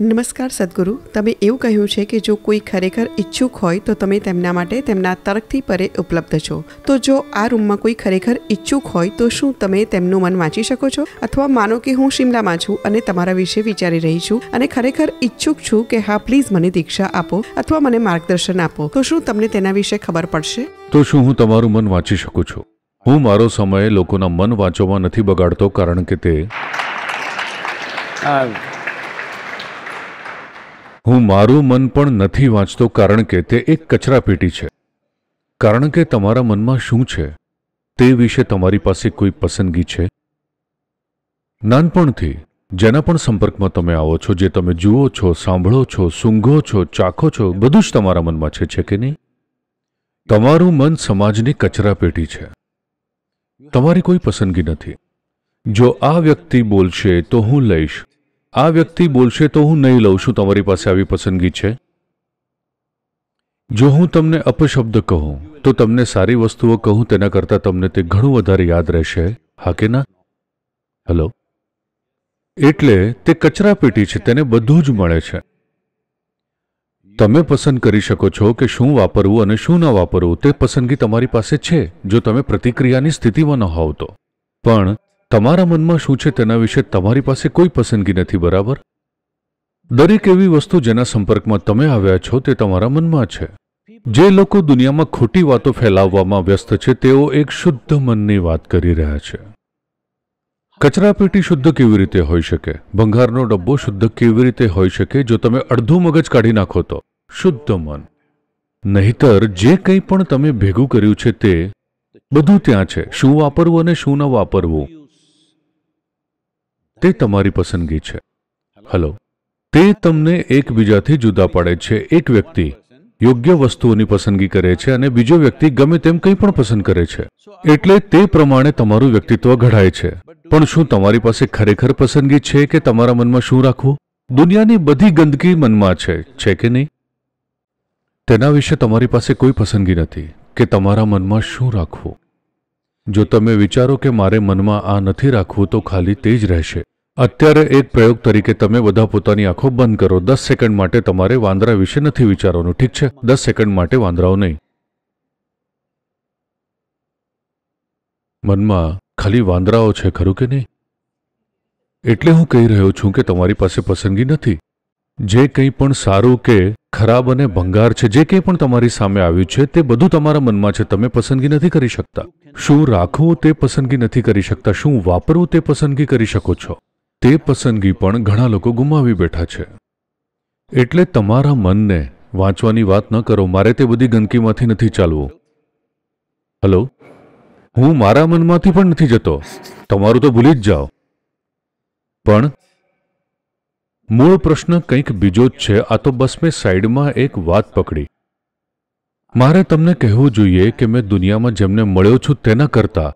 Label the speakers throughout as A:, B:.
A: નમસ્કાર સદગુરુ તમે એવું કહ્યું છે કે જો કોઈ ખરેખર ઈચ્છુક હોય તો તમે તેમના માટે તેમના તર્કથી પરે ઉપલબ્ધ છો તો જો આ રૂમમાં કોઈ ખરેખર ઈચ્છુક હોય તો શું તમે તેમનું મન વાંચી શકો છો અથવા માનો કે હું શિમલામાં છું અને તમારા વિશે વિચારી રહી છું અને ખરેખર ઈચ્છુક છું કે હા પ્લીઝ મને દીક્ષા આપો અથવા મને માર્ગદર્શન આપો તો શું તમને તેના વિશે ખબર પડશે તો શું હું તમારું મન વાંચી શકું છું હું મારો સમય લોકોના મન વાંચવામાં નથી બગાડતો કારણ કે તે હું મારું મન પણ નથી વાંચતો કારણ કે તે એક કચરાપેટી છે કારણ કે તમારા મનમાં શું છે તે વિશે તમારી પાસે કોઈ પસંદગી છે નાનપણથી જેના પણ સંપર્કમાં તમે આવો છો જે તમે જુઓ છો સાંભળો છો સૂંઘો છો ચાખો છો બધું જ તમારા મનમાં છે છે કે નહીં તમારું મન સમાજની કચરાપેટી છે તમારી કોઈ પસંદગી નથી જો આ વ્યક્તિ બોલશે તો હું લઈશ આ વ્યક્તિ બોલશે તો હું નહીં લઉં છું તમારી પાસે આવી પસંદગી છે જો હું તમને અપશબ્દ કહું તો તમને સારી વસ્તુઓ કહું તેના કરતાં તમને તે ઘણું વધારે યાદ રહેશે હા કે ના હલો એટલે તે કચરાપેટી છે તેને બધું જ મળે છે તમે પસંદ કરી શકો છો કે શું વાપરવું અને શું ન વાપરવું તે પસંદગી તમારી પાસે છે જો તમે પ્રતિક્રિયાની સ્થિતિમાં ન હોવ તો પણ તમારા મનમાં શું છે તેના વિશે તમારી પાસે કોઈ પસંદગી નથી બરાબર દરેક એવી વસ્તુ જેના સંપર્કમાં તમે આવ્યા છો તે તમારા મનમાં છે જે લોકો દુનિયામાં ખોટી વાતો ફેલાવવામાં વ્યસ્ત છે તેઓ એક શુદ્ધ મનની વાત કરી રહ્યા છે કચરાપેટી શુદ્ધ કેવી રીતે હોઈ શકે ભંગારનો ડબ્બો શુદ્ધ કેવી રીતે હોઈ શકે જો તમે અડધું મગજ કાઢી નાખો તો શુદ્ધ મન નહીતર જે કંઈ પણ તમે ભેગું કર્યું છે તે બધું ત્યાં છે શું વાપરવું અને શું ન વાપરવું તે તમારી પસંદગી છે હલો તે તમને એકબીજાથી જુદા પાડે છે એક વ્યક્તિ યોગ્ય વસ્તુઓની પસંદગી કરે છે અને બીજો વ્યક્તિ ગમે તેમ કંઈ પણ પસંદ કરે છે એટલે તે પ્રમાણે તમારું વ્યક્તિત્વ ઘડાય છે પણ શું તમારી પાસે ખરેખર પસંદગી છે કે તમારા મનમાં શું રાખવું દુનિયાની બધી ગંદકી મનમાં છે છે કે નહીં તેના વિશે તમારી પાસે કોઈ પસંદગી નથી કે તમારા મનમાં શું રાખવું જો તમે વિચારો કે મારે મનમાં આ નથી રાખવું તો ખાલી તે જ રહેશે અત્યારે એક પ્રયોગ તરીકે તમે બધા પોતાની આંખો બંધ કરો દસ સેકન્ડ માટે તમારે વાંદરા વિશે નથી વિચારવાનું ઠીક છે દસ સેકન્ડ માટે વાંદરાઓ નહીં મનમાં ખાલી વાંદરાઓ છે ખરું કે નહીં એટલે હું કહી રહ્યો છું કે તમારી પાસે પસંદગી નથી જે કંઈ પણ સારું કે ખરાબ અને ભંગાર છે જે કંઈ પણ તમારી સામે આવ્યું છે તે બધું તમારા મનમાં છે તમે પસંદગી નથી કરી શકતા શું રાખો તે પસંદગી નથી કરી શકતા શું વાપરો તે પસંદગી કરી શકો છો તે પસંદગી પણ ઘણા લોકો ગુમાવી બેઠા છે એટલે તમારા મનને વાંચવાની વાત ન કરો મારે તે બધી ગંદકીમાંથી નથી ચાલવું હલો હું મારા મનમાંથી પણ નથી જતો તમારું તો ભૂલી જ જાઓ પણ મૂળ પ્રશ્ન કંઈક બીજો જ છે આ તો બસ મેં સાઈડમાં એક વાત પકડી મારે તમને કહેવું જોઈએ કે મેં દુનિયામાં જેમને મળ્યો છું તેના કરતાં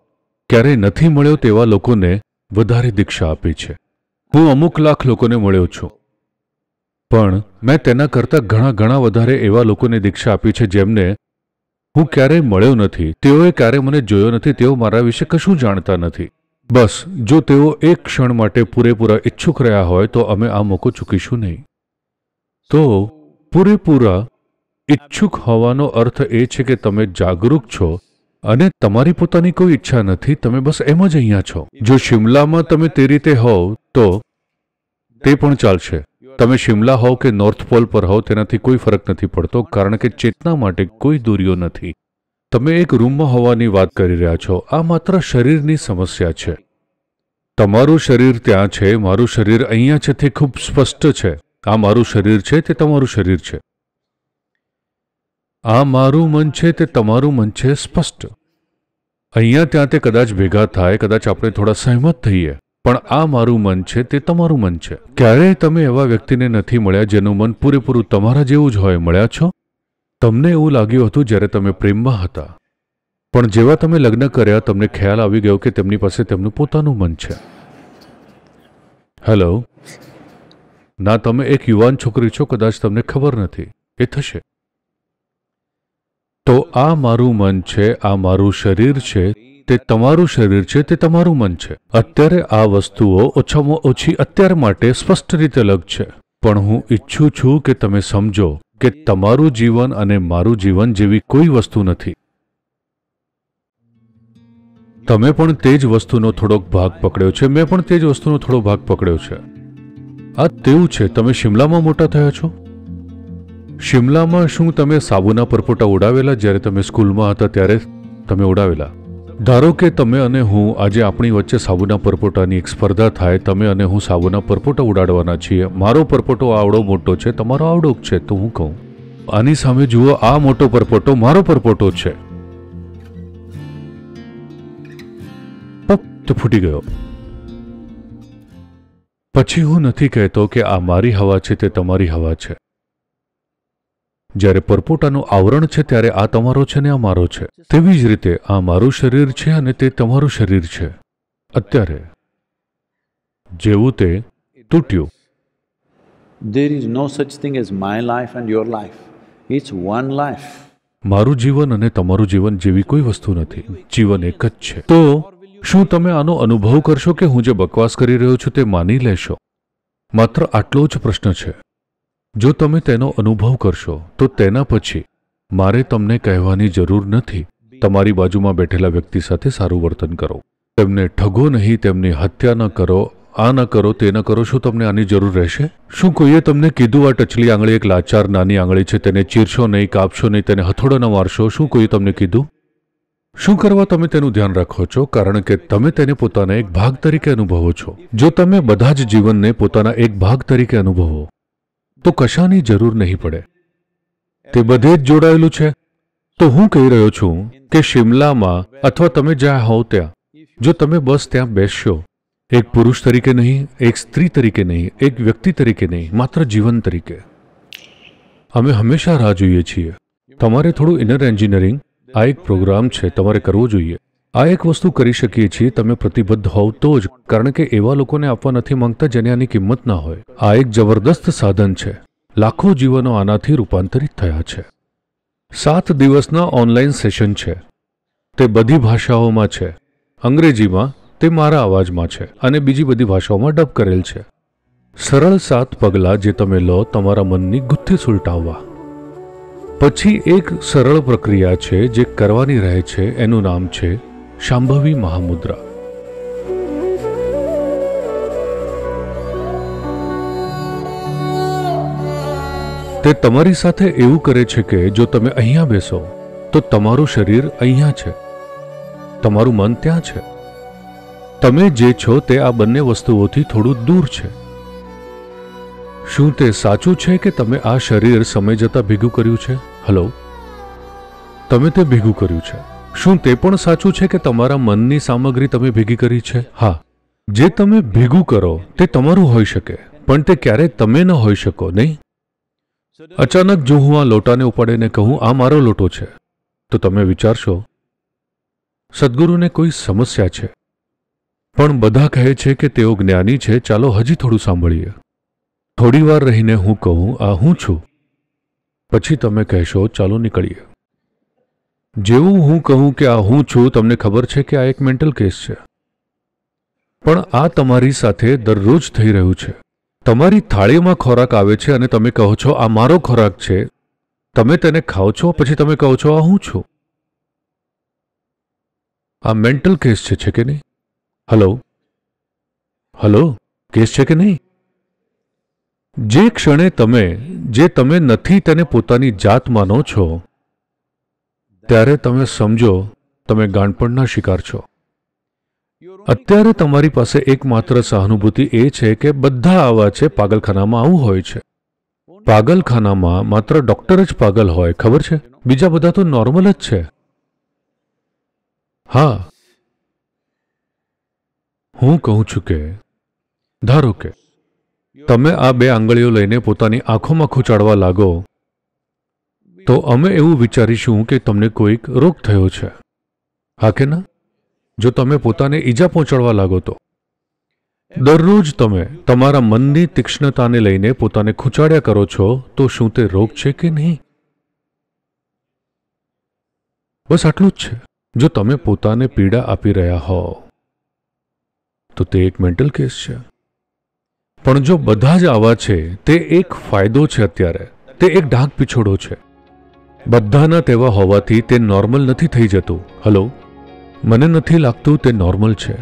A: ક્યારેય નથી મળ્યો તેવા લોકોને વધારે દીક્ષા આપી છે હું અમુક લાખ લોકોને મળ્યો છું પણ મેં તેના કરતાં ઘણા ઘણા વધારે એવા લોકોને દીક્ષા આપી છે જેમને હું ક્યારેય મળ્યો નથી તેઓએ ક્યારેય મને જોયો નથી તેઓ મારા વિશે કશું જાણતા નથી બસ જો તેઓ એક ક્ષણ માટે પૂરેપૂરા ઈચ્છુક રહ્યા હોય તો અમે આ મોકો ચૂકીશું નહીં તો પૂરેપૂરા ઈચ્છુક હોવાનો અર્થ એ છે કે તમે જાગૃત છો અને તમારી પોતાની કોઈ ઈચ્છા નથી તમે બસ એમ જ અહીંયા છો જો શિમલામાં તમે તે રીતે હોવ તો તે પણ ચાલશે તમે શિમલા હોવ કે નોર્થ પોલ પર હોવ તેનાથી કોઈ ફરક નથી પડતો કારણ કે ચેતના માટે કોઈ દૂરીઓ નથી તમે એક રૂમમાં હોવાની વાત કરી રહ્યા છો આ માત્ર શરીરની સમસ્યા છે તમારું શરીર ત્યાં છે મારું શરીર અહીંયા છે તે ખૂબ સ્પષ્ટ છે આ મારું શરીર છે તે તમારું શરીર છે આ મારું મન છે તે તમારું મન છે સ્પષ્ટ અહીંયા ત્યાં તે કદાચ ભેગા થાય કદાચ આપણે થોડા સહેમત થઈએ પણ આ મારું મન છે તે તમારું મન છે ક્યારેય તમે એવા વ્યક્તિને નથી મળ્યા જેનું મન પૂરેપૂરું તમારા જેવું જ હોય મળ્યા છો તમને એવું લાગ્યું હતું જ્યારે તમે પ્રેમમાં હતા પણ જેવા તમે લગ્ન કર્યા તમને ખ્યાલ આવી ગયો કે તેમની પાસે તેમનું પોતાનું મન છે હેલો ના તમે એક યુવાન છોકરી છો કદાચ તમને ખબર નથી એ થશે તો આ મારું મન છે આ મારું શરીર છે તે તમારું શરીર છે તે તમારું મન છે અત્યારે આ વસ્તુઓ ઓછામાં ઓછી અત્યાર માટે સ્પષ્ટ રીતે અલગ છે પણ હું ઈચ્છું છું કે તમે સમજો કે તમારું જીવન અને મારું જીવન જેવી કોઈ વસ્તુ નથી તમે પણ તે જ વસ્તુનો થોડોક ભાગ પકડ્યો છે મેં પણ તે જ વસ્તુનો થોડો ભાગ પકડ્યો છે આ તેવું છે તમે શિમલામાં મોટા થયા છો શિમલામાં શું તમે સાબુના પરપોટા ઉડાવેલા જ્યારે તમે સ્કૂલમાં હતા ત્યારે તમે ઉડાવેલા ધારો કે તમે અને હું આજે આપણી વચ્ચે સાબુના પરપોટાની એક સ્પર્ધા થાય તમે અને હું સાબુના પરપોટા ઉડાડવાના છીએ મારો પરપોટો આવડો મોટો છે તમારો આવડો છે તો હું કહું આની સામે જુઓ આ મોટો પરપોટો મારો પરપોટો છે તો ફૂટી ગયો પછી હું નથી કહેતો કે આ મારી હવા છે તે તમારી હવા છે જ્યારે પરપોટાનું આવરણ છે ત્યારે આ તમારો છે ને આ મારો છે તેવી જ રીતે આ મારું શરીર છે અને તે તમારું શરીર છે અત્યારે જેવું તે તૂટ્યું દેર is no such thing as my life and your life it's one life મારું જીવન અને તમારું જીવન જેવી કોઈ વસ્તુ નથી જીવન એક જ છે તો શું તમે આનો અનુભવ કરશો કે હું જે બકવાસ કરી રહ્યો છું તે માની લેશો માત્ર આટલો જ પ્રશ્ન છે જો તમે તેનો અનુભવ કરશો તો તેના પછી મારે તમને કહેવાની જરૂર નથી તમારી બાજુમાં બેઠેલા વ્યક્તિ સાથે સારું વર્તન કરો તેમને ઠગો નહીં તેમની હત્યા ન કરો આ ન કરો તે ન કરો શું તમને આની જરૂર રહેશે શું કોઈએ તમને કીધું આ ટચલી આંગળી એક લાચાર નાની આંગળી છે તેને ચીરશો નહીં કાપશો નહીં તેને હથોડો ન મારશો શું કોઈએ તમને કીધું શું કરવા તમે તેનું ધ્યાન રાખો છો કારણ કે તમે તેને પોતાના એક ભાગ તરીકે અનુભવો છો જો તમે બધા જ જીવનને પોતાના એક ભાગ તરીકે અનુભવો તો કશાની જરૂર નહીં પડે તે બધે જ જોડાયેલું છે તો હું કહી રહ્યો છું કે શિમલામાં અથવા તમે જ્યાં હોવ ત્યાં જો તમે બસ ત્યાં બેસશો એક પુરુષ તરીકે નહીં એક સ્ત્રી તરીકે નહીં એક વ્યક્તિ તરીકે નહીં માત્ર જીવન તરીકે અમે હંમેશા રાહ જોઈએ છીએ તમારે થોડું ઇનર એન્જિનિયરિંગ આ એક પ્રોગ્રામ છે તમારે કરવો જોઈએ આ એક વસ્તુ કરી શકીએ છીએ તમે પ્રતિબદ્ધ હોવ તો જ કારણ કે એવા લોકોને આપવા નથી માંગતા જેને આની કિંમત ના હોય આ એક જબરદસ્ત સાધન છે લાખો જીવનો આનાથી રૂપાંતરિત થયા છે સાત દિવસના ઓનલાઈન સેશન છે તે બધી ભાષાઓમાં છે અંગ્રેજીમાં તે મારા અવાજમાં છે અને બીજી બધી ભાષાઓમાં ડબ કરેલ છે સરળ સાત પગલાં જે તમે લો તમારા મનની ગુથ્થી સુલટાવવા પછી એક સરળ પ્રક્રિયા છે જે કરવાની રહે છે એનું નામ છે શાંભવી મહામુદ્રા તે તમારી સાથે એવું કરે છે કે જો તમે અહીંયા બેસો તો તમારું શરીર અહીંયા છે તમારું મન ત્યાં છે તમે જે છો તે આ બંને વસ્તુઓથી થોડું દૂર છે શું તે સાચું છે કે તમે આ શરીર સમય જતા ભેગું કર્યું છે હલો તમે તે ભેગું કર્યું છે શું તે પણ સાચું છે કે તમારા મનની સામગ્રી તમે ભેગી કરી છે હા જે તમે ભેગું કરો તે તમારું હોઈ શકે પણ તે ક્યારેય તમે ન હોઈ શકો નહીં અચાનક જો હું આ લોટાને ઉપાડીને કહું આ મારો લોટો છે તો તમે વિચારશો સદગુરુને કોઈ સમસ્યા છે પણ બધા કહે છે કે તેઓ જ્ઞાની છે ચાલો હજી થોડું સાંભળીએ થોડી વાર રહીને હું કહું આ હું છું પછી તમે કહેશો ચાલો નીકળીએ જેવું હું કહું કે આ હું છું તમને ખબર છે કે આ એક મેન્ટલ કેસ છે પણ આ તમારી સાથે દરરોજ થઈ રહ્યું છે તમારી થાળીમાં ખોરાક આવે છે અને તમે કહો છો આ મારો ખોરાક છે તમે તેને ખાઓ છો પછી તમે કહો છો આ હું છું આ મેન્ટલ કેસ છે કે નહીં હલો હલો કેસ છે કે નહીં જે ક્ષણે તમે જે તમે નથી તેને પોતાની જાત માનો છો ત્યારે તમે સમજો તમે ગાંડપણના શિકાર છો અત્યારે તમારી પાસે એકમાત્ર સહાનુભૂતિ એ છે કે બધા આવા છે પાગલખાનામાં આવું હોય છે પાગલખાનામાં માત્ર ડોક્ટર જ પાગલ હોય ખબર છે બીજા બધા તો નોર્મલ જ છે હા હું કહું છું કે ધારો કે તમે આ બે આંગળીઓ લઈને પોતાની આંખોમાં ખૂંચાડવા લાગો તો અમે એવું વિચારીશું કે તમને કોઈક રોગ થયો છે હા કે ના જો તમે પોતાને ઈજા પહોંચાડવા લાગો તો દરરોજ તમે તમારા મનની તીક્ષ્ણતાને લઈને પોતાને ખૂંચાડ્યા કરો છો તો શું તે રોગ છે કે નહીં બસ આટલું જ છે જો તમે પોતાને પીડા આપી રહ્યા હો તો તે એક મેન્ટલ કેસ છે પણ જો બધા જ આવા છે તે એક ફાયદો છે અત્યારે તે એક ઢાંક પીછોડો છે બધાના તેવા હોવાથી તે નોર્મલ નથી થઈ જતું હલો મને નથી લાગતું તે નોર્મલ છે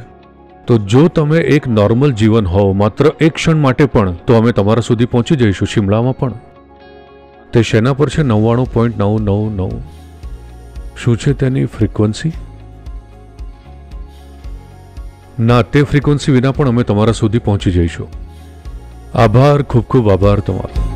A: તો જો તમે એક નોર્મલ જીવન હોવ માત્ર એક ક્ષણ માટે પણ તો અમે તમારા સુધી પહોંચી જઈશું શિમલામાં પણ તે શેના પર છે નવ્વાણું પોઈન્ટ નવ નવ નવ શું છે તેની ફ્રિકવન્સી ના તે ફ્રિકવન્સી વિના પણ અમે તમારા સુધી પહોંચી જઈશું આભાર ખૂબ ખૂબ આભાર તમારો